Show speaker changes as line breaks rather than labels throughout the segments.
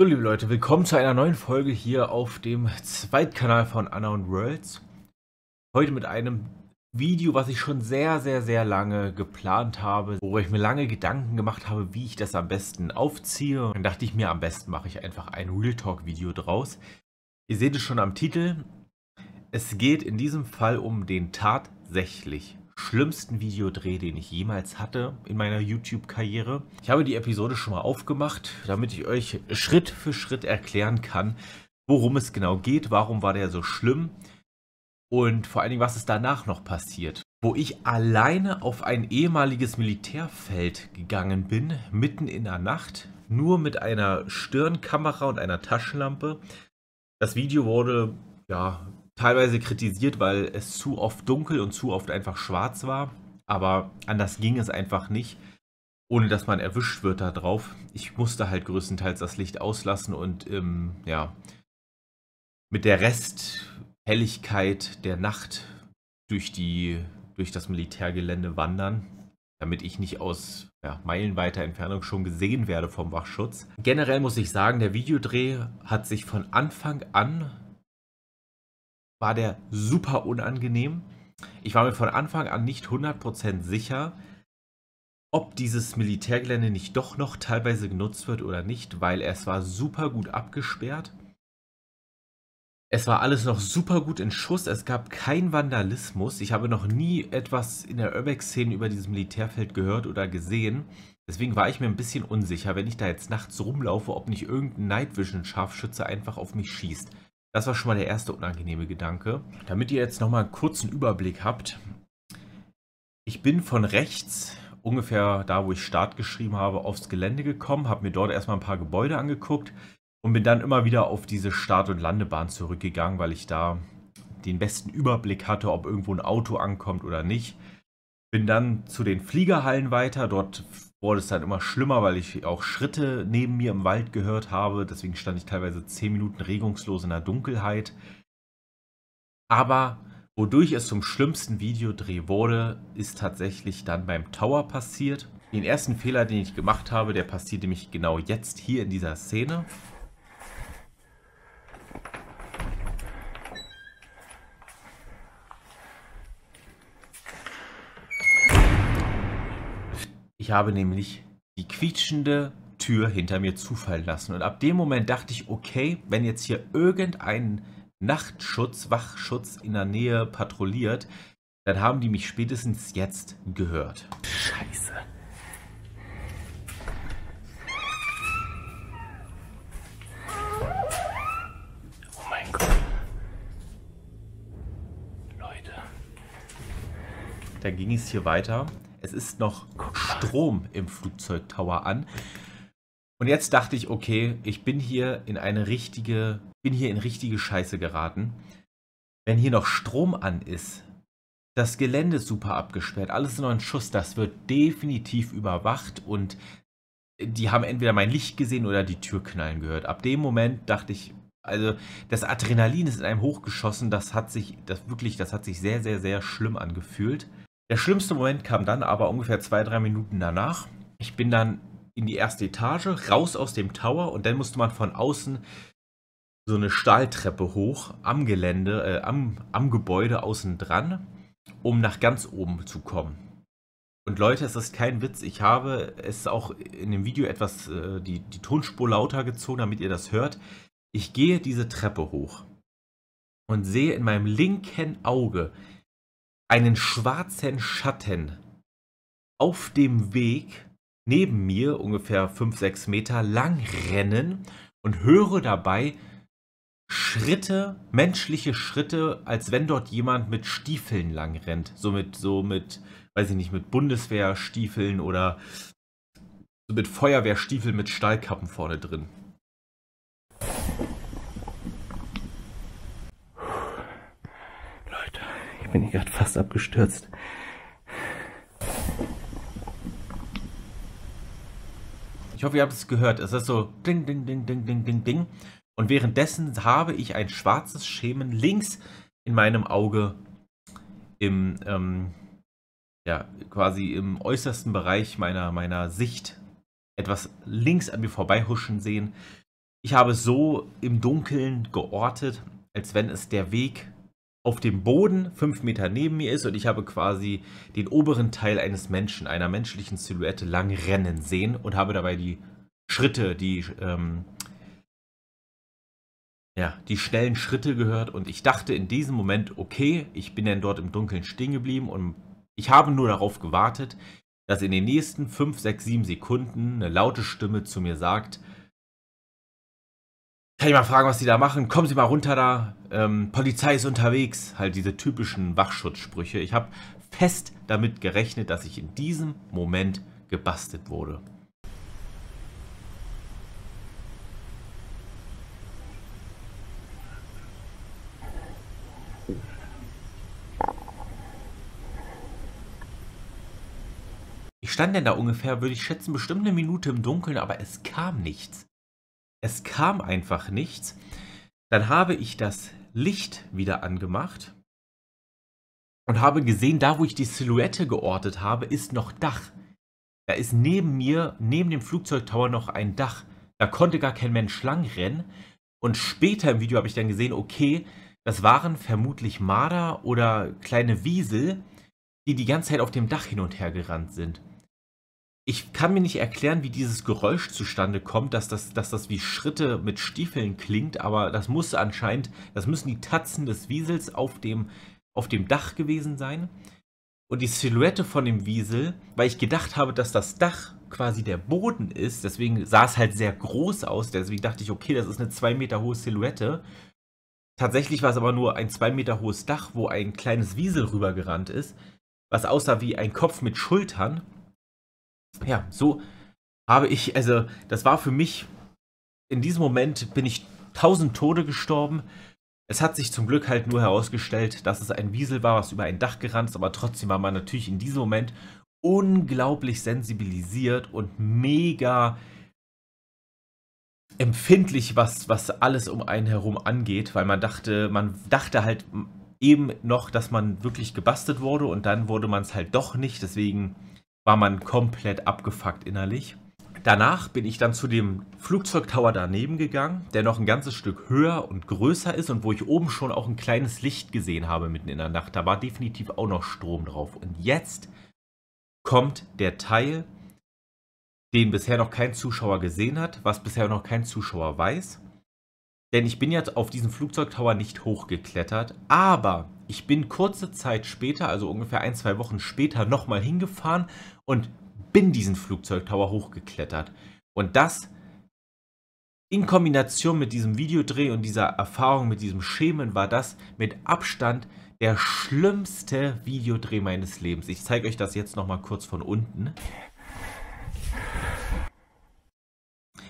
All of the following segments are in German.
So, liebe Leute, willkommen zu einer neuen Folge hier auf dem Zweitkanal von Unknown Worlds. Heute mit einem Video, was ich schon sehr, sehr, sehr lange geplant habe, worüber ich mir lange Gedanken gemacht habe, wie ich das am besten aufziehe. dann dachte ich mir, am besten mache ich einfach ein Real Talk Video draus. Ihr seht es schon am Titel. Es geht in diesem Fall um den tatsächlich schlimmsten Videodreh, den ich jemals hatte in meiner YouTube-Karriere. Ich habe die Episode schon mal aufgemacht, damit ich euch Schritt für Schritt erklären kann, worum es genau geht, warum war der so schlimm und vor allen Dingen, was ist danach noch passiert. Wo ich alleine auf ein ehemaliges Militärfeld gegangen bin, mitten in der Nacht, nur mit einer Stirnkamera und einer Taschenlampe. Das Video wurde ja teilweise kritisiert, weil es zu oft dunkel und zu oft einfach schwarz war. Aber anders ging es einfach nicht, ohne dass man erwischt wird da drauf. Ich musste halt größtenteils das Licht auslassen und ähm, ja, mit der Resthelligkeit der Nacht durch, die, durch das Militärgelände wandern, damit ich nicht aus ja, meilenweiter Entfernung schon gesehen werde vom Wachschutz. Generell muss ich sagen, der Videodreh hat sich von Anfang an war der super unangenehm. Ich war mir von Anfang an nicht 100% sicher, ob dieses Militärgelände nicht doch noch teilweise genutzt wird oder nicht, weil es war super gut abgesperrt. Es war alles noch super gut in Schuss, es gab keinen Vandalismus. Ich habe noch nie etwas in der Urbex-Szene über dieses Militärfeld gehört oder gesehen. Deswegen war ich mir ein bisschen unsicher, wenn ich da jetzt nachts rumlaufe, ob nicht irgendein Night Vision Scharfschütze einfach auf mich schießt. Das war schon mal der erste unangenehme Gedanke. Damit ihr jetzt nochmal einen kurzen Überblick habt. Ich bin von rechts, ungefähr da, wo ich Start geschrieben habe, aufs Gelände gekommen, habe mir dort erstmal ein paar Gebäude angeguckt und bin dann immer wieder auf diese Start- und Landebahn zurückgegangen, weil ich da den besten Überblick hatte, ob irgendwo ein Auto ankommt oder nicht. Bin dann zu den Fliegerhallen weiter. Dort wurde es dann immer schlimmer, weil ich auch Schritte neben mir im Wald gehört habe. Deswegen stand ich teilweise zehn Minuten regungslos in der Dunkelheit. Aber wodurch es zum schlimmsten Videodreh wurde, ist tatsächlich dann beim Tower passiert. Den ersten Fehler, den ich gemacht habe, der passierte mich genau jetzt hier in dieser Szene. Ich habe nämlich die quietschende Tür hinter mir zufallen lassen. Und ab dem Moment dachte ich, okay, wenn jetzt hier irgendein Nachtschutz, Wachschutz in der Nähe patrouilliert, dann haben die mich spätestens jetzt gehört. Scheiße. Oh mein Gott. Leute. Dann ging es hier weiter. Es ist noch Strom im Flugzeugtower an. Und jetzt dachte ich, okay, ich bin hier in eine richtige, bin hier in richtige Scheiße geraten. Wenn hier noch Strom an ist, das Gelände ist super abgesperrt, alles in einen Schuss, das wird definitiv überwacht und die haben entweder mein Licht gesehen oder die Tür knallen gehört. Ab dem Moment dachte ich, also das Adrenalin ist in einem hochgeschossen, das hat sich, das wirklich, das hat sich sehr, sehr, sehr schlimm angefühlt. Der schlimmste Moment kam dann aber ungefähr zwei, drei Minuten danach. Ich bin dann in die erste Etage, raus aus dem Tower und dann musste man von außen so eine Stahltreppe hoch am Gelände, äh, am, am Gebäude außen dran, um nach ganz oben zu kommen. Und Leute, es ist kein Witz. Ich habe es auch in dem Video etwas äh, die, die Tonspur lauter gezogen, damit ihr das hört. Ich gehe diese Treppe hoch und sehe in meinem linken Auge einen schwarzen Schatten auf dem Weg neben mir, ungefähr 5, 6 Meter lang rennen und höre dabei Schritte, menschliche Schritte, als wenn dort jemand mit Stiefeln lang rennt. So mit, so mit, weiß ich nicht, mit Bundeswehrstiefeln oder so mit Feuerwehrstiefeln mit Stahlkappen vorne drin. bin ich gerade fast abgestürzt. Ich hoffe, ihr habt es gehört. Es ist so ding, ding, ding, ding, ding, ding, ding. Und währenddessen habe ich ein schwarzes Schemen links in meinem Auge im, ähm, ja, quasi im äußersten Bereich meiner, meiner Sicht etwas links an mir vorbeihuschen sehen. Ich habe es so im Dunkeln geortet, als wenn es der Weg auf dem Boden, fünf Meter neben mir ist und ich habe quasi den oberen Teil eines Menschen, einer menschlichen Silhouette lang rennen sehen und habe dabei die Schritte, die, ähm, ja, die schnellen Schritte gehört und ich dachte in diesem Moment, okay, ich bin dann dort im Dunkeln stehen geblieben und ich habe nur darauf gewartet, dass in den nächsten 5, 6, 7 Sekunden eine laute Stimme zu mir sagt, kann ich mal fragen, was die da machen? Kommen Sie mal runter da. Ähm, Polizei ist unterwegs. Halt diese typischen Wachschutzsprüche. Ich habe fest damit gerechnet, dass ich in diesem Moment gebastelt wurde. Ich stand denn da ungefähr, würde ich schätzen, bestimmt eine Minute im Dunkeln, aber es kam nichts es kam einfach nichts. Dann habe ich das Licht wieder angemacht und habe gesehen, da wo ich die Silhouette geortet habe, ist noch Dach. Da ist neben mir, neben dem Flugzeugtower noch ein Dach. Da konnte gar kein Mensch langrennen. Und später im Video habe ich dann gesehen, okay, das waren vermutlich Marder oder kleine Wiesel, die die ganze Zeit auf dem Dach hin und her gerannt sind ich kann mir nicht erklären, wie dieses Geräusch zustande kommt, dass das, dass das wie Schritte mit Stiefeln klingt, aber das muss anscheinend, das müssen die Tatzen des Wiesels auf dem, auf dem Dach gewesen sein. Und die Silhouette von dem Wiesel, weil ich gedacht habe, dass das Dach quasi der Boden ist, deswegen sah es halt sehr groß aus, deswegen dachte ich, okay, das ist eine zwei Meter hohe Silhouette. Tatsächlich war es aber nur ein zwei Meter hohes Dach, wo ein kleines Wiesel rübergerannt ist, was aussah wie ein Kopf mit Schultern ja, so habe ich, also das war für mich, in diesem Moment bin ich tausend Tode gestorben. Es hat sich zum Glück halt nur herausgestellt, dass es ein Wiesel war, was über ein Dach gerannt ist, aber trotzdem war man natürlich in diesem Moment unglaublich sensibilisiert und mega empfindlich, was, was alles um einen herum angeht, weil man dachte, man dachte halt eben noch, dass man wirklich gebastelt wurde und dann wurde man es halt doch nicht, deswegen war man komplett abgefuckt innerlich. Danach bin ich dann zu dem Flugzeugtower daneben gegangen, der noch ein ganzes Stück höher und größer ist und wo ich oben schon auch ein kleines Licht gesehen habe mitten in der Nacht. Da war definitiv auch noch Strom drauf. Und jetzt kommt der Teil, den bisher noch kein Zuschauer gesehen hat, was bisher noch kein Zuschauer weiß. Denn ich bin jetzt auf diesen Flugzeugtower nicht hochgeklettert, aber ich bin kurze Zeit später, also ungefähr ein, zwei Wochen später, nochmal hingefahren und bin diesen Flugzeugtower hochgeklettert. Und das in Kombination mit diesem Videodreh und dieser Erfahrung mit diesem Schemen war das mit Abstand der schlimmste Videodreh meines Lebens. Ich zeige euch das jetzt nochmal kurz von unten.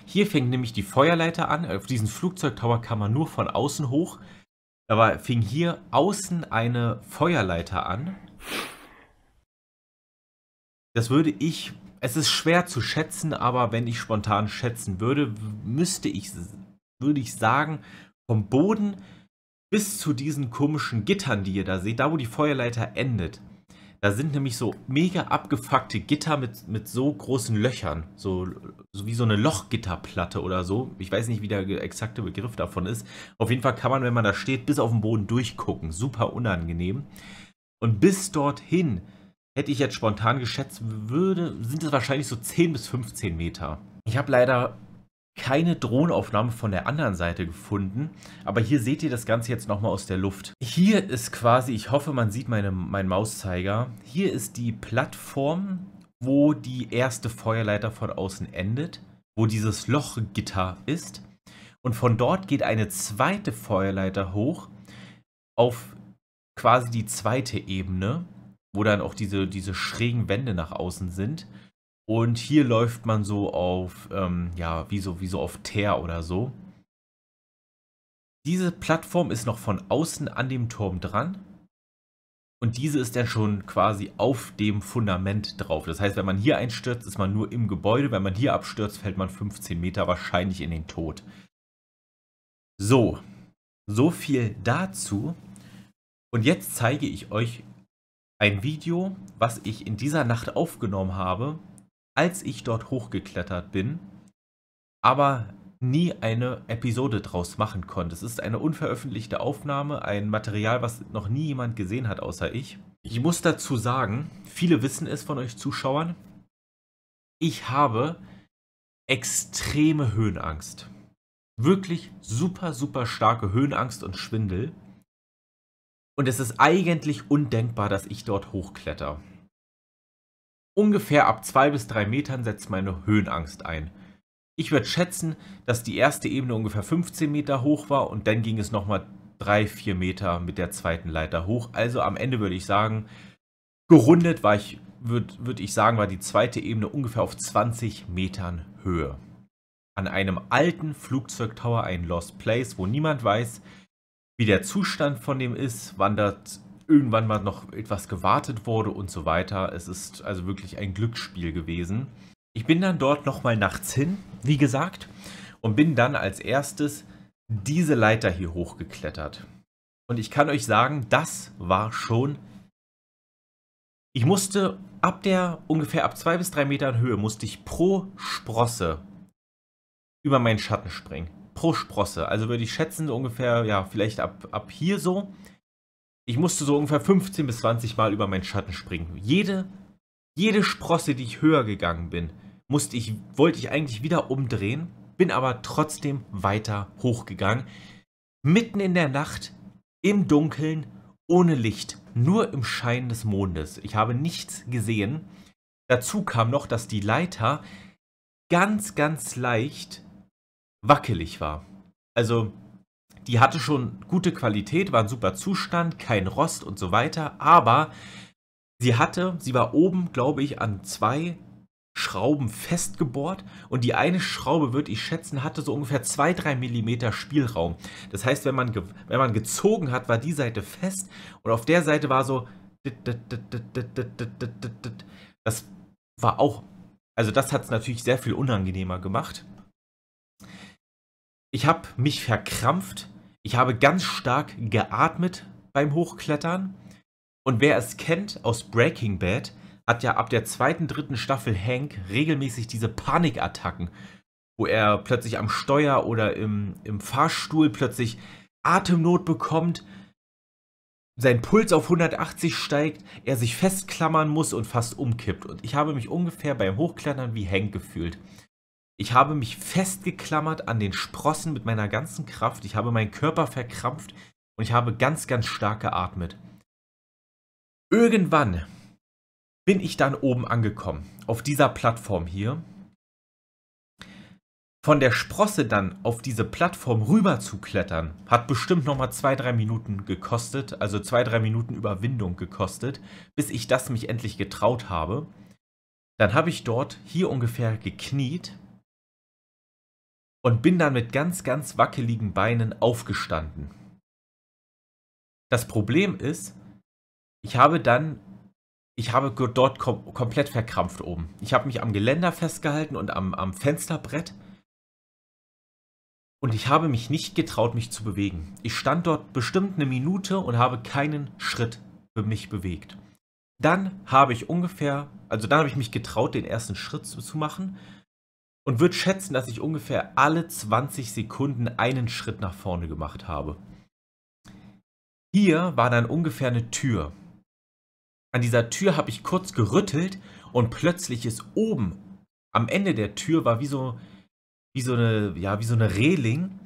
Hier fängt nämlich die Feuerleiter an. Auf diesen Flugzeugtower kann man nur von außen hoch aber fing hier außen eine Feuerleiter an. Das würde ich, es ist schwer zu schätzen, aber wenn ich spontan schätzen würde, müsste ich, würde ich sagen, vom Boden bis zu diesen komischen Gittern, die ihr da seht, da wo die Feuerleiter endet, da sind nämlich so mega abgefuckte Gitter mit, mit so großen Löchern. So, so wie so eine Lochgitterplatte oder so. Ich weiß nicht, wie der exakte Begriff davon ist. Auf jeden Fall kann man, wenn man da steht, bis auf den Boden durchgucken. Super unangenehm. Und bis dorthin hätte ich jetzt spontan geschätzt, würde, sind es wahrscheinlich so 10 bis 15 Meter. Ich habe leider keine Drohnenaufnahmen von der anderen Seite gefunden, aber hier seht ihr das Ganze jetzt nochmal aus der Luft. Hier ist quasi, ich hoffe man sieht meine, meinen Mauszeiger, hier ist die Plattform, wo die erste Feuerleiter von außen endet, wo dieses Lochgitter ist und von dort geht eine zweite Feuerleiter hoch auf quasi die zweite Ebene, wo dann auch diese, diese schrägen Wände nach außen sind und hier läuft man so auf, ähm, ja, wie so, wie so auf Teer oder so. Diese Plattform ist noch von außen an dem Turm dran. Und diese ist dann schon quasi auf dem Fundament drauf. Das heißt, wenn man hier einstürzt, ist man nur im Gebäude. Wenn man hier abstürzt, fällt man 15 Meter wahrscheinlich in den Tod. So, so viel dazu. Und jetzt zeige ich euch ein Video, was ich in dieser Nacht aufgenommen habe, als ich dort hochgeklettert bin, aber nie eine Episode draus machen konnte. Es ist eine unveröffentlichte Aufnahme, ein Material, was noch nie jemand gesehen hat außer ich. Ich muss dazu sagen, viele wissen es von euch Zuschauern, ich habe extreme Höhenangst. Wirklich super, super starke Höhenangst und Schwindel. Und es ist eigentlich undenkbar, dass ich dort hochkletter. Ungefähr ab zwei bis drei Metern setzt meine Höhenangst ein. Ich würde schätzen, dass die erste Ebene ungefähr 15 Meter hoch war und dann ging es nochmal drei vier Meter mit der zweiten Leiter hoch. Also am Ende würde ich sagen, gerundet war ich, würde würd ich sagen, war die zweite Ebene ungefähr auf 20 Metern Höhe. An einem alten Flugzeugtower, ein Lost Place, wo niemand weiß, wie der Zustand von dem ist, wandert irgendwann mal noch etwas gewartet wurde und so weiter. Es ist also wirklich ein Glücksspiel gewesen. Ich bin dann dort nochmal nachts hin, wie gesagt, und bin dann als erstes diese Leiter hier hochgeklettert. Und ich kann euch sagen, das war schon... Ich musste ab der ungefähr ab zwei bis drei Metern Höhe musste ich pro Sprosse über meinen Schatten springen. Pro Sprosse. Also würde ich schätzen, ungefähr, ja, vielleicht ab, ab hier so ich musste so ungefähr 15 bis 20 Mal über meinen Schatten springen. Jede, jede Sprosse, die ich höher gegangen bin, musste ich, wollte ich eigentlich wieder umdrehen, bin aber trotzdem weiter hochgegangen. Mitten in der Nacht, im Dunkeln, ohne Licht, nur im Schein des Mondes. Ich habe nichts gesehen. Dazu kam noch, dass die Leiter ganz, ganz leicht wackelig war. Also die hatte schon gute Qualität, war ein super Zustand, kein Rost und so weiter, aber sie hatte, sie war oben, glaube ich, an zwei Schrauben festgebohrt und die eine Schraube, würde ich schätzen, hatte so ungefähr 2-3 mm Spielraum. Das heißt, wenn man, wenn man gezogen hat, war die Seite fest und auf der Seite war so. Das war auch. Also, das hat es natürlich sehr viel unangenehmer gemacht. Ich habe mich verkrampft. Ich habe ganz stark geatmet beim Hochklettern. Und wer es kennt aus Breaking Bad, hat ja ab der zweiten, dritten Staffel Hank regelmäßig diese Panikattacken, wo er plötzlich am Steuer oder im, im Fahrstuhl plötzlich Atemnot bekommt, sein Puls auf 180 steigt, er sich festklammern muss und fast umkippt. Und ich habe mich ungefähr beim Hochklettern wie Hank gefühlt. Ich habe mich festgeklammert an den Sprossen mit meiner ganzen Kraft. Ich habe meinen Körper verkrampft und ich habe ganz, ganz stark geatmet. Irgendwann bin ich dann oben angekommen, auf dieser Plattform hier. Von der Sprosse dann auf diese Plattform rüber zu klettern, hat bestimmt nochmal zwei, drei Minuten gekostet, also zwei, drei Minuten Überwindung gekostet, bis ich das mich endlich getraut habe. Dann habe ich dort hier ungefähr gekniet und bin dann mit ganz, ganz wackeligen Beinen aufgestanden. Das Problem ist, ich habe dann, ich habe dort kom komplett verkrampft oben. Ich habe mich am Geländer festgehalten und am, am Fensterbrett. Und ich habe mich nicht getraut, mich zu bewegen. Ich stand dort bestimmt eine Minute und habe keinen Schritt für mich bewegt. Dann habe ich ungefähr, also dann habe ich mich getraut, den ersten Schritt zu, zu machen und würde schätzen, dass ich ungefähr alle 20 Sekunden einen Schritt nach vorne gemacht habe. Hier war dann ungefähr eine Tür. An dieser Tür habe ich kurz gerüttelt und plötzlich ist oben am Ende der Tür war wie so wie so eine ja wie so eine Reling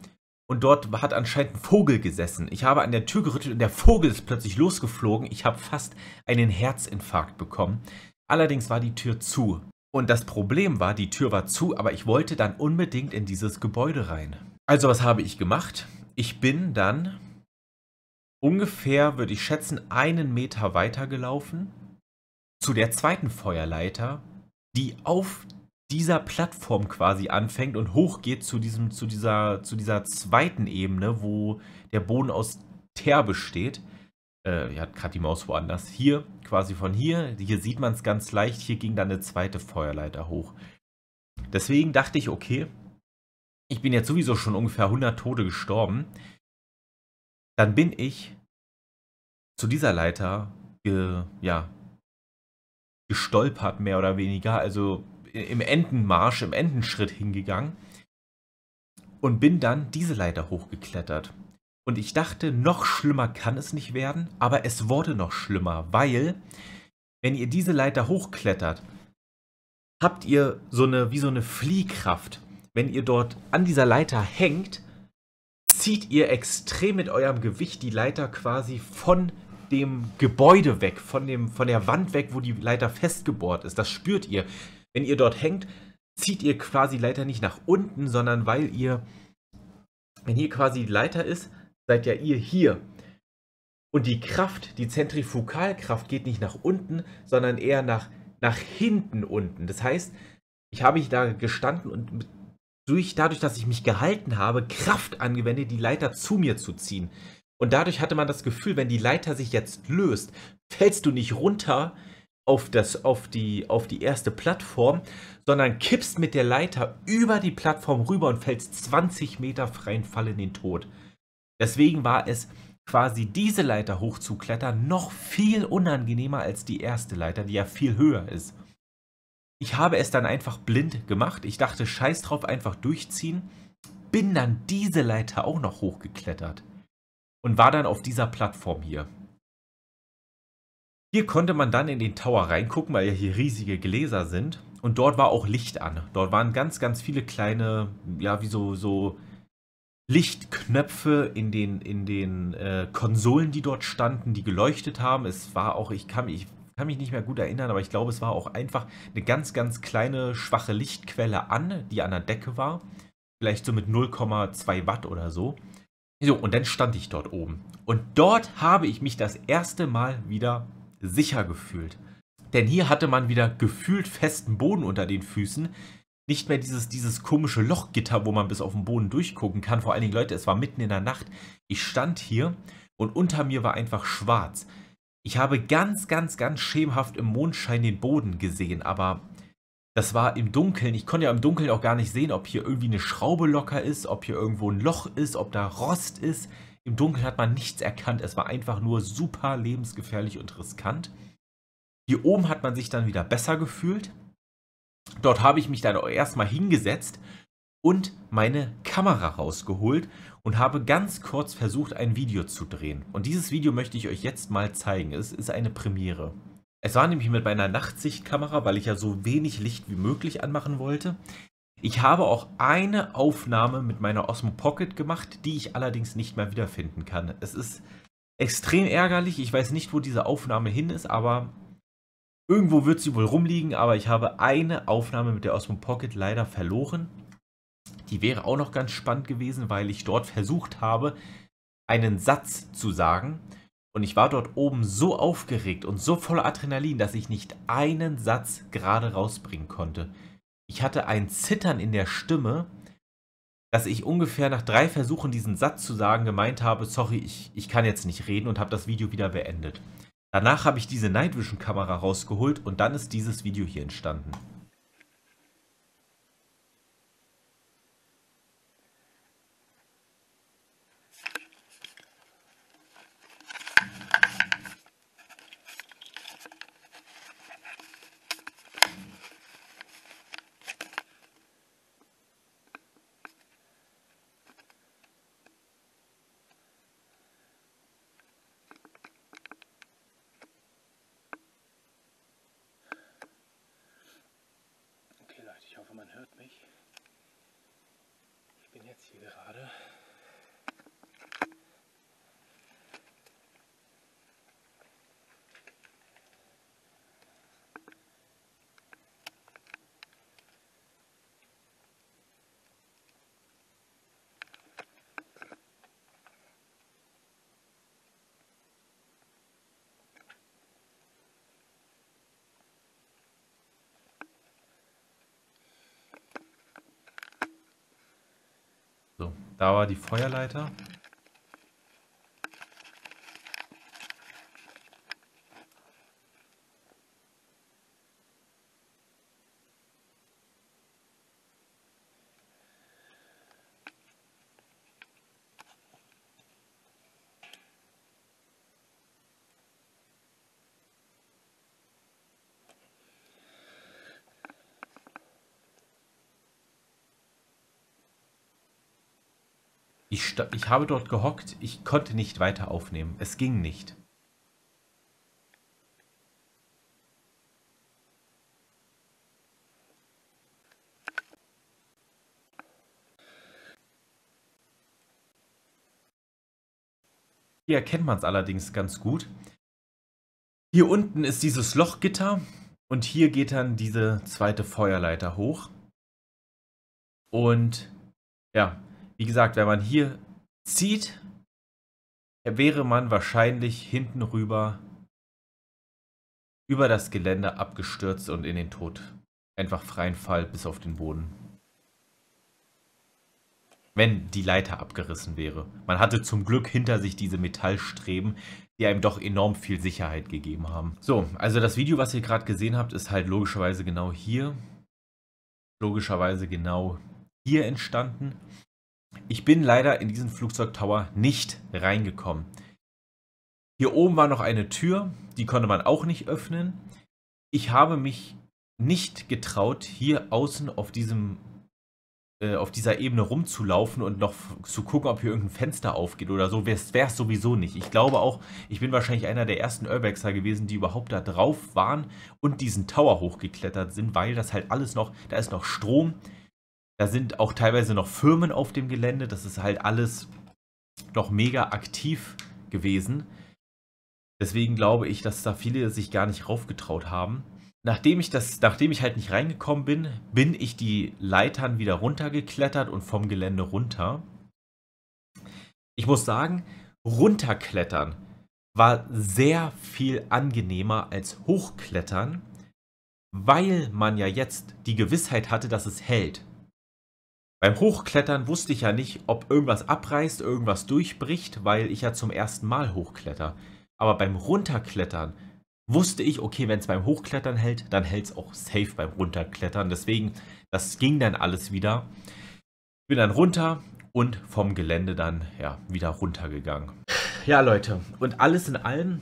und dort hat anscheinend ein Vogel gesessen. Ich habe an der Tür gerüttelt und der Vogel ist plötzlich losgeflogen. Ich habe fast einen Herzinfarkt bekommen. Allerdings war die Tür zu. Und das Problem war, die Tür war zu, aber ich wollte dann unbedingt in dieses Gebäude rein. Also was habe ich gemacht? Ich bin dann ungefähr, würde ich schätzen, einen Meter weiter gelaufen zu der zweiten Feuerleiter, die auf dieser Plattform quasi anfängt und hochgeht zu diesem, zu dieser, zu dieser zweiten Ebene, wo der Boden aus Teer besteht äh, hat gerade die Maus woanders. Hier, quasi von hier, hier sieht man es ganz leicht, hier ging dann eine zweite Feuerleiter hoch. Deswegen dachte ich, okay, ich bin jetzt sowieso schon ungefähr 100 Tote gestorben. Dann bin ich zu dieser Leiter ge, ja, gestolpert, mehr oder weniger, also im Endenmarsch, im Endenschritt hingegangen und bin dann diese Leiter hochgeklettert. Und ich dachte, noch schlimmer kann es nicht werden, aber es wurde noch schlimmer, weil wenn ihr diese Leiter hochklettert, habt ihr so eine wie so eine Fliehkraft. Wenn ihr dort an dieser Leiter hängt, zieht ihr extrem mit eurem Gewicht die Leiter quasi von dem Gebäude weg, von dem von der Wand weg, wo die Leiter festgebohrt ist. Das spürt ihr. Wenn ihr dort hängt, zieht ihr quasi die Leiter nicht nach unten, sondern weil ihr wenn hier quasi die Leiter ist, seid ja ihr hier. Und die Kraft, die Zentrifugalkraft geht nicht nach unten, sondern eher nach, nach hinten unten. Das heißt, ich habe ich da gestanden und durch, dadurch, dass ich mich gehalten habe, Kraft angewendet, die Leiter zu mir zu ziehen. Und dadurch hatte man das Gefühl, wenn die Leiter sich jetzt löst, fällst du nicht runter auf, das, auf, die, auf die erste Plattform, sondern kippst mit der Leiter über die Plattform rüber und fällst 20 Meter freien Fall in den Tod. Deswegen war es quasi diese Leiter hochzuklettern noch viel unangenehmer als die erste Leiter, die ja viel höher ist. Ich habe es dann einfach blind gemacht. Ich dachte, scheiß drauf, einfach durchziehen. Bin dann diese Leiter auch noch hochgeklettert. Und war dann auf dieser Plattform hier. Hier konnte man dann in den Tower reingucken, weil ja hier riesige Gläser sind. Und dort war auch Licht an. Dort waren ganz, ganz viele kleine, ja, wie so, so Lichtknöpfe in den, in den äh, Konsolen, die dort standen, die geleuchtet haben. Es war auch, ich kann, ich kann mich nicht mehr gut erinnern, aber ich glaube, es war auch einfach eine ganz, ganz kleine, schwache Lichtquelle an, die an der Decke war. Vielleicht so mit 0,2 Watt oder so. So, und dann stand ich dort oben. Und dort habe ich mich das erste Mal wieder sicher gefühlt. Denn hier hatte man wieder gefühlt festen Boden unter den Füßen nicht mehr dieses, dieses komische Lochgitter, wo man bis auf den Boden durchgucken kann. Vor allen Dingen, Leute, es war mitten in der Nacht. Ich stand hier und unter mir war einfach schwarz. Ich habe ganz, ganz, ganz schemenhaft im Mondschein den Boden gesehen, aber das war im Dunkeln. Ich konnte ja im Dunkeln auch gar nicht sehen, ob hier irgendwie eine Schraube locker ist, ob hier irgendwo ein Loch ist, ob da Rost ist. Im Dunkeln hat man nichts erkannt. Es war einfach nur super lebensgefährlich und riskant. Hier oben hat man sich dann wieder besser gefühlt. Dort habe ich mich dann erstmal hingesetzt und meine Kamera rausgeholt und habe ganz kurz versucht, ein Video zu drehen. Und dieses Video möchte ich euch jetzt mal zeigen. Es ist eine Premiere. Es war nämlich mit meiner Nachtsichtkamera, weil ich ja so wenig Licht wie möglich anmachen wollte. Ich habe auch eine Aufnahme mit meiner Osmo Pocket gemacht, die ich allerdings nicht mehr wiederfinden kann. Es ist extrem ärgerlich. Ich weiß nicht, wo diese Aufnahme hin ist, aber Irgendwo wird sie wohl rumliegen, aber ich habe eine Aufnahme mit der Osmo Pocket leider verloren. Die wäre auch noch ganz spannend gewesen, weil ich dort versucht habe, einen Satz zu sagen. Und ich war dort oben so aufgeregt und so voller Adrenalin, dass ich nicht einen Satz gerade rausbringen konnte. Ich hatte ein Zittern in der Stimme, dass ich ungefähr nach drei Versuchen, diesen Satz zu sagen, gemeint habe, sorry, ich, ich kann jetzt nicht reden und habe das Video wieder beendet. Danach habe ich diese Night Vision Kamera rausgeholt und dann ist dieses Video hier entstanden. Da war die Feuerleiter. Ich, ich habe dort gehockt, ich konnte nicht weiter aufnehmen. Es ging nicht. Hier erkennt man es allerdings ganz gut. Hier unten ist dieses Lochgitter und hier geht dann diese zweite Feuerleiter hoch. Und ja, wie gesagt, wenn man hier zieht, wäre man wahrscheinlich hinten rüber über das Gelände abgestürzt und in den Tod. Einfach freien Fall bis auf den Boden. Wenn die Leiter abgerissen wäre. Man hatte zum Glück hinter sich diese Metallstreben, die einem doch enorm viel Sicherheit gegeben haben. So, also das Video, was ihr gerade gesehen habt, ist halt logischerweise genau hier. Logischerweise genau hier entstanden. Ich bin leider in diesen Flugzeugtower nicht reingekommen. Hier oben war noch eine Tür, die konnte man auch nicht öffnen. Ich habe mich nicht getraut, hier außen auf diesem äh, auf dieser Ebene rumzulaufen und noch zu gucken, ob hier irgendein Fenster aufgeht oder so, wäre es sowieso nicht. Ich glaube auch, ich bin wahrscheinlich einer der ersten Urbexer gewesen, die überhaupt da drauf waren und diesen Tower hochgeklettert sind, weil das halt alles noch, da ist noch Strom, da sind auch teilweise noch Firmen auf dem Gelände. Das ist halt alles noch mega aktiv gewesen. Deswegen glaube ich, dass da viele sich gar nicht raufgetraut haben. Nachdem ich, das, nachdem ich halt nicht reingekommen bin, bin ich die Leitern wieder runtergeklettert und vom Gelände runter. Ich muss sagen, runterklettern war sehr viel angenehmer als hochklettern, weil man ja jetzt die Gewissheit hatte, dass es hält. Beim Hochklettern wusste ich ja nicht, ob irgendwas abreißt, irgendwas durchbricht, weil ich ja zum ersten Mal hochkletter. Aber beim Runterklettern wusste ich, okay, wenn es beim Hochklettern hält, dann hält es auch safe beim Runterklettern. Deswegen, das ging dann alles wieder. Bin dann runter und vom Gelände dann ja wieder runtergegangen. Ja, Leute, und alles in allem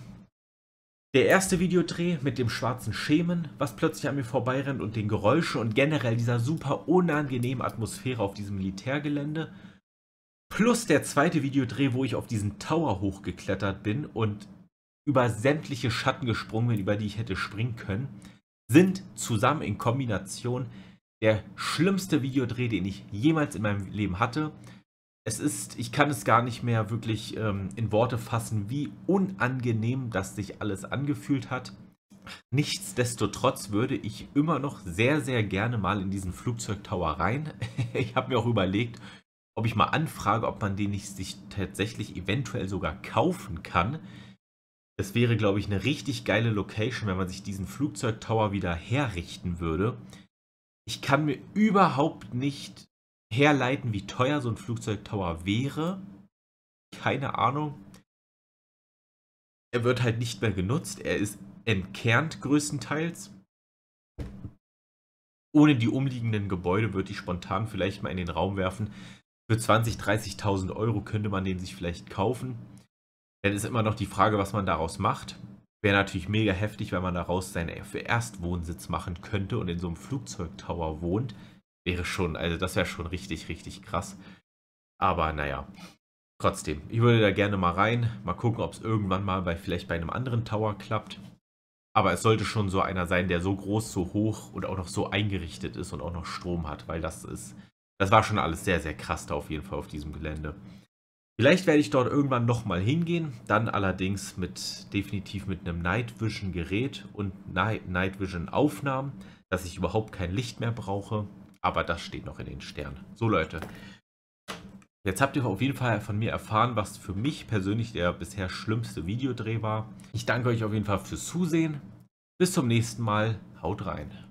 der erste Videodreh mit dem schwarzen Schemen, was plötzlich an mir vorbeirennt und den Geräusche und generell dieser super unangenehmen Atmosphäre auf diesem Militärgelände. Plus der zweite Videodreh, wo ich auf diesen Tower hochgeklettert bin und über sämtliche Schatten gesprungen bin, über die ich hätte springen können, sind zusammen in Kombination der schlimmste Videodreh, den ich jemals in meinem Leben hatte es ist, ich kann es gar nicht mehr wirklich ähm, in Worte fassen, wie unangenehm das sich alles angefühlt hat. Nichtsdestotrotz würde ich immer noch sehr, sehr gerne mal in diesen Flugzeugtower rein. ich habe mir auch überlegt, ob ich mal anfrage, ob man den nicht sich tatsächlich eventuell sogar kaufen kann. Das wäre, glaube ich, eine richtig geile Location, wenn man sich diesen Flugzeugtower wieder herrichten würde. Ich kann mir überhaupt nicht herleiten, wie teuer so ein Flugzeugtower wäre. Keine Ahnung. Er wird halt nicht mehr genutzt. Er ist entkernt größtenteils. Ohne die umliegenden Gebäude würde ich spontan vielleicht mal in den Raum werfen. Für 20.000, 30 30.000 Euro könnte man den sich vielleicht kaufen. Dann ist immer noch die Frage, was man daraus macht. Wäre natürlich mega heftig, wenn man daraus seinen Erstwohnsitz machen könnte und in so einem Flugzeugtower wohnt wäre schon, also das wäre schon richtig, richtig krass. Aber naja, trotzdem, ich würde da gerne mal rein, mal gucken, ob es irgendwann mal bei vielleicht bei einem anderen Tower klappt. Aber es sollte schon so einer sein, der so groß, so hoch und auch noch so eingerichtet ist und auch noch Strom hat, weil das ist, das war schon alles sehr, sehr krass da auf jeden Fall auf diesem Gelände. Vielleicht werde ich dort irgendwann nochmal hingehen, dann allerdings mit definitiv mit einem Night Vision Gerät und Night Vision Aufnahmen, dass ich überhaupt kein Licht mehr brauche, aber das steht noch in den Sternen. So Leute, Jetzt habt ihr auf jeden Fall von mir erfahren, was für mich persönlich der bisher schlimmste Videodreh war. Ich danke euch auf jeden Fall fürs Zusehen. Bis zum nächsten Mal. Haut rein.